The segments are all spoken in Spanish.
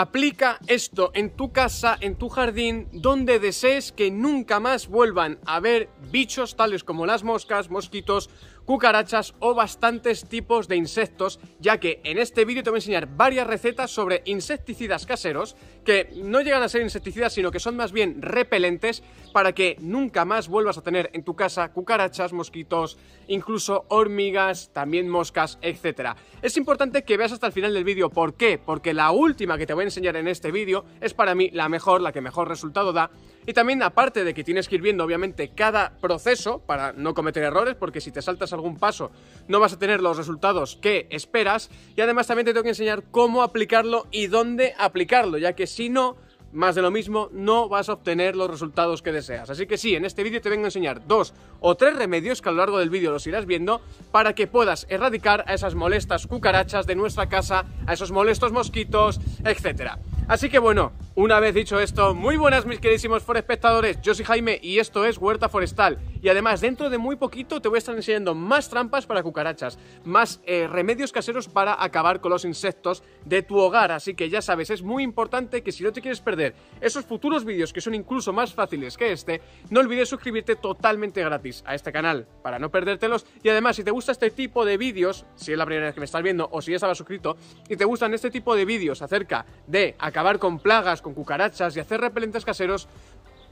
Aplica esto en tu casa, en tu jardín, donde desees que nunca más vuelvan a ver bichos tales como las moscas, mosquitos cucarachas o bastantes tipos de insectos, ya que en este vídeo te voy a enseñar varias recetas sobre insecticidas caseros que no llegan a ser insecticidas, sino que son más bien repelentes para que nunca más vuelvas a tener en tu casa cucarachas, mosquitos, incluso hormigas, también moscas, etc. Es importante que veas hasta el final del vídeo, ¿por qué? Porque la última que te voy a enseñar en este vídeo es para mí la mejor, la que mejor resultado da, y también aparte de que tienes que ir viendo obviamente cada proceso para no cometer errores, porque si te saltas a algún paso, no vas a tener los resultados que esperas. Y además también te tengo que enseñar cómo aplicarlo y dónde aplicarlo, ya que si no, más de lo mismo, no vas a obtener los resultados que deseas. Así que sí, en este vídeo te vengo a enseñar dos o tres remedios que a lo largo del vídeo los irás viendo para que puedas erradicar a esas molestas cucarachas de nuestra casa, a esos molestos mosquitos, etcétera Así que bueno, una vez dicho esto, muy buenas mis queridísimos espectadores yo soy Jaime y esto es Huerta Forestal. Y además, dentro de muy poquito te voy a estar enseñando más trampas para cucarachas, más eh, remedios caseros para acabar con los insectos de tu hogar. Así que ya sabes, es muy importante que si no te quieres perder esos futuros vídeos que son incluso más fáciles que este, no olvides suscribirte totalmente gratis a este canal para no perdértelos. Y además, si te gusta este tipo de vídeos, si es la primera vez que me estás viendo o si ya estabas suscrito, y te gustan este tipo de vídeos acerca de acabar con plagas, cucarachas y hacer repelentes caseros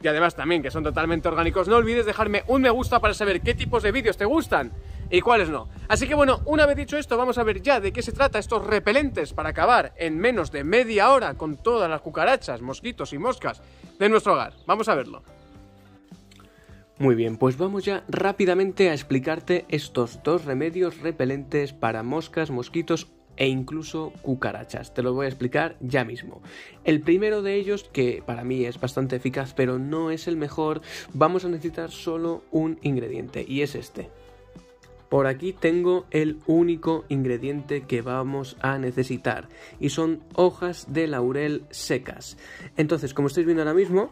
y además también que son totalmente orgánicos. No olvides dejarme un me gusta para saber qué tipos de vídeos te gustan y cuáles no. Así que bueno, una vez dicho esto, vamos a ver ya de qué se trata estos repelentes para acabar en menos de media hora con todas las cucarachas, mosquitos y moscas de nuestro hogar. Vamos a verlo. Muy bien, pues vamos ya rápidamente a explicarte estos dos remedios repelentes para moscas, mosquitos e incluso cucarachas. Te lo voy a explicar ya mismo. El primero de ellos, que para mí es bastante eficaz pero no es el mejor, vamos a necesitar solo un ingrediente y es este. Por aquí tengo el único ingrediente que vamos a necesitar y son hojas de laurel secas. Entonces, como estáis viendo ahora mismo,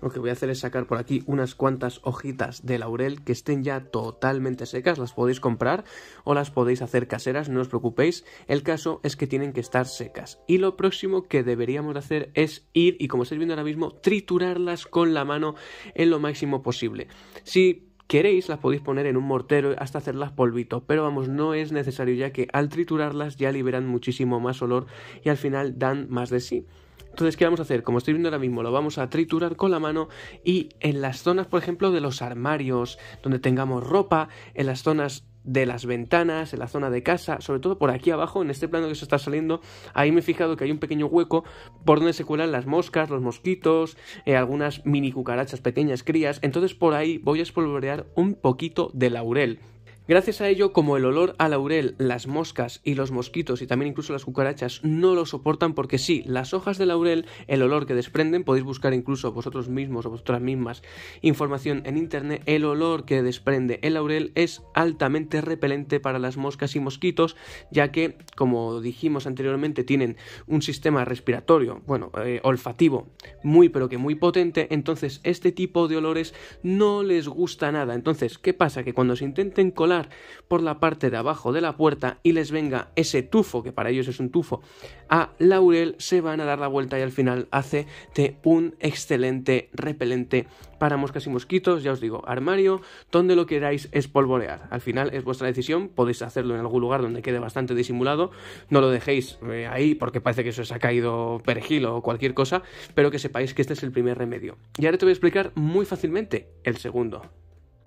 lo que voy a hacer es sacar por aquí unas cuantas hojitas de laurel que estén ya totalmente secas, las podéis comprar o las podéis hacer caseras, no os preocupéis, el caso es que tienen que estar secas. Y lo próximo que deberíamos hacer es ir y como estáis viendo ahora mismo, triturarlas con la mano en lo máximo posible. Si queréis las podéis poner en un mortero hasta hacerlas polvito, pero vamos, no es necesario ya que al triturarlas ya liberan muchísimo más olor y al final dan más de sí. Entonces, ¿qué vamos a hacer? Como estoy viendo ahora mismo, lo vamos a triturar con la mano y en las zonas, por ejemplo, de los armarios, donde tengamos ropa, en las zonas de las ventanas, en la zona de casa, sobre todo por aquí abajo, en este plano que se está saliendo, ahí me he fijado que hay un pequeño hueco por donde se cuelan las moscas, los mosquitos, eh, algunas mini cucarachas pequeñas crías, entonces por ahí voy a espolvorear un poquito de laurel. Gracias a ello, como el olor a laurel, las moscas y los mosquitos y también incluso las cucarachas no lo soportan porque sí, las hojas de laurel, el olor que desprenden, podéis buscar incluso vosotros mismos o vosotras mismas información en internet, el olor que desprende el laurel es altamente repelente para las moscas y mosquitos, ya que, como dijimos anteriormente, tienen un sistema respiratorio, bueno, eh, olfativo, muy pero que muy potente, entonces este tipo de olores no les gusta nada. Entonces, ¿qué pasa? Que cuando se intenten colar por la parte de abajo de la puerta y les venga ese tufo, que para ellos es un tufo, a Laurel, se van a dar la vuelta y al final hace de un excelente repelente para moscas y mosquitos, ya os digo, armario, donde lo queráis espolvorear. Al final es vuestra decisión, podéis hacerlo en algún lugar donde quede bastante disimulado, no lo dejéis eh, ahí porque parece que se os ha caído perejil o cualquier cosa, pero que sepáis que este es el primer remedio. Y ahora te voy a explicar muy fácilmente el segundo.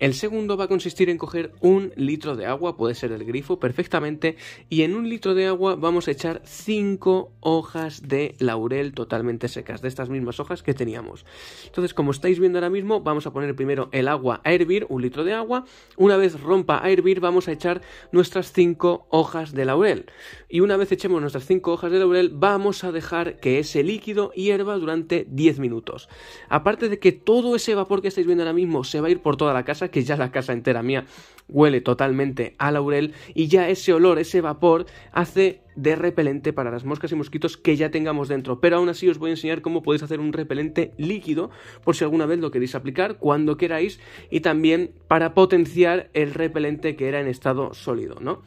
El segundo va a consistir en coger un litro de agua, puede ser el grifo perfectamente, y en un litro de agua vamos a echar cinco hojas de laurel totalmente secas, de estas mismas hojas que teníamos. Entonces, como estáis viendo ahora mismo, vamos a poner primero el agua a hervir, un litro de agua, una vez rompa a hervir vamos a echar nuestras cinco hojas de laurel. Y una vez echemos nuestras cinco hojas de laurel, vamos a dejar que ese líquido hierva durante 10 minutos. Aparte de que todo ese vapor que estáis viendo ahora mismo se va a ir por toda la casa, que ya la casa entera mía huele totalmente a laurel y ya ese olor, ese vapor hace de repelente para las moscas y mosquitos que ya tengamos dentro. Pero aún así os voy a enseñar cómo podéis hacer un repelente líquido por si alguna vez lo queréis aplicar cuando queráis y también para potenciar el repelente que era en estado sólido, ¿no?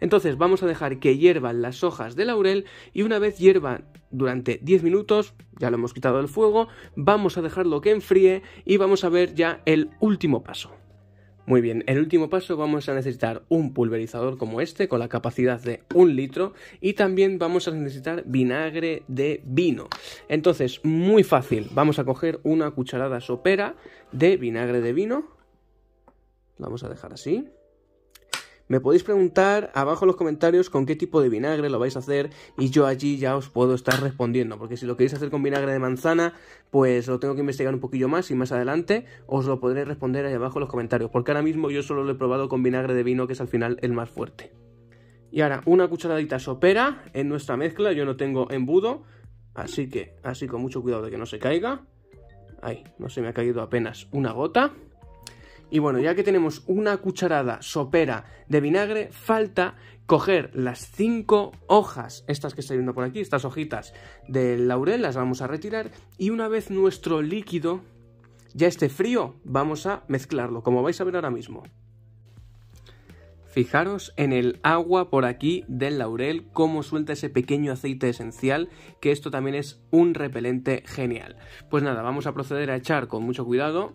Entonces vamos a dejar que hiervan las hojas de laurel y una vez hiervan durante 10 minutos, ya lo hemos quitado del fuego, vamos a dejarlo que enfríe y vamos a ver ya el último paso. Muy bien, el último paso vamos a necesitar un pulverizador como este con la capacidad de un litro y también vamos a necesitar vinagre de vino. Entonces, muy fácil, vamos a coger una cucharada sopera de vinagre de vino. vamos a dejar así. Me podéis preguntar abajo en los comentarios con qué tipo de vinagre lo vais a hacer y yo allí ya os puedo estar respondiendo, porque si lo queréis hacer con vinagre de manzana, pues lo tengo que investigar un poquillo más y más adelante os lo podré responder ahí abajo en los comentarios, porque ahora mismo yo solo lo he probado con vinagre de vino, que es al final el más fuerte. Y ahora una cucharadita sopera en nuestra mezcla, yo no tengo embudo, así que así con mucho cuidado de que no se caiga. Ahí, no se me ha caído apenas una gota. Y bueno, ya que tenemos una cucharada sopera de vinagre, falta coger las cinco hojas, estas que estoy viendo por aquí, estas hojitas del laurel, las vamos a retirar y una vez nuestro líquido ya esté frío, vamos a mezclarlo, como vais a ver ahora mismo. Fijaros en el agua por aquí del laurel, cómo suelta ese pequeño aceite esencial, que esto también es un repelente genial. Pues nada, vamos a proceder a echar con mucho cuidado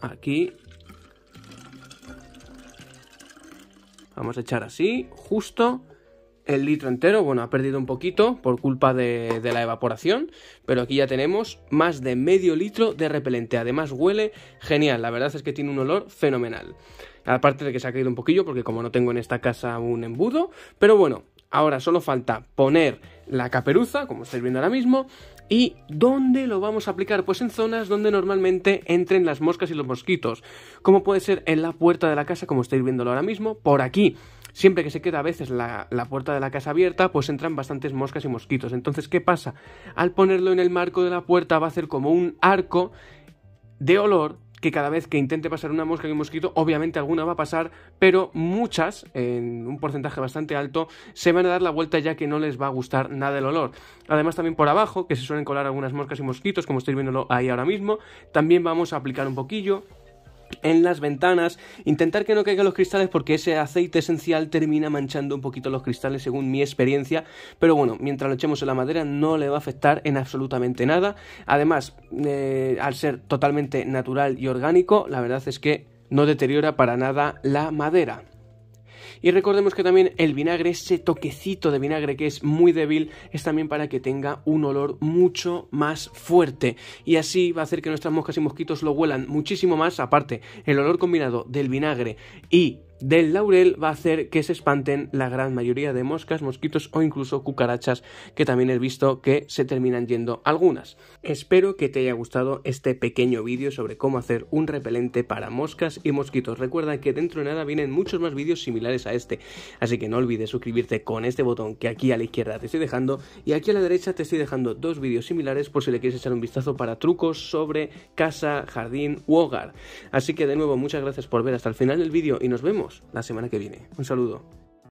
aquí Vamos a echar así, justo el litro entero. Bueno, ha perdido un poquito por culpa de, la evaporación, pero aquí ya tenemos más de medio litro de repelente. Además huele genial, la verdad es que tiene un olor fenomenal. Aparte de que se ha caído un poquillo porque como no tengo en esta casa un embudo, pero bueno, Ahora solo falta poner la caperuza, como estáis viendo ahora mismo, ¿Y dónde lo vamos a aplicar? Pues en zonas donde normalmente entren las moscas y los mosquitos, como puede ser en la puerta de la casa, como estáis viéndolo ahora mismo, por aquí. Siempre que se queda a veces la, la, puerta de la casa abierta, pues entran bastantes moscas y mosquitos. Entonces, ¿qué pasa? Al ponerlo en el marco de la puerta va a hacer como un arco de olor que cada vez que intente pasar una mosca y un mosquito, obviamente alguna va a pasar, pero muchas, en un porcentaje bastante alto, se van a dar la vuelta ya que no les va a gustar nada el olor. Además también por abajo, que se suelen colar algunas moscas y mosquitos, como estáis viéndolo ahí ahora mismo, también vamos a aplicar un poquillo en las ventanas, intentar que no caigan los cristales porque ese aceite esencial termina manchando un poquito los cristales según mi experiencia, pero bueno, mientras lo echemos en la madera no le va a afectar en absolutamente nada, además eh, al ser totalmente natural y orgánico, la verdad es que no deteriora para nada la madera. Y recordemos que también el vinagre, ese toquecito de vinagre que es muy débil, es también para que tenga un olor mucho más fuerte. Y así va a hacer que nuestras moscas y mosquitos lo huelan muchísimo más. Aparte, el olor combinado del vinagre y del laurel va a hacer que se espanten la gran mayoría de moscas, mosquitos o incluso cucarachas que también he visto que se terminan yendo algunas. Espero que te haya gustado este pequeño vídeo sobre cómo hacer un repelente para moscas y mosquitos. Recuerda que dentro de nada vienen muchos más vídeos similares a este, así que no olvides suscribirte con este botón que aquí a la izquierda te estoy dejando y aquí a la derecha te estoy dejando dos vídeos similares por si le quieres echar un vistazo para trucos sobre casa, jardín u hogar. Así que de nuevo muchas gracias por ver hasta el final del vídeo y nos vemos la semana que viene. Un saludo.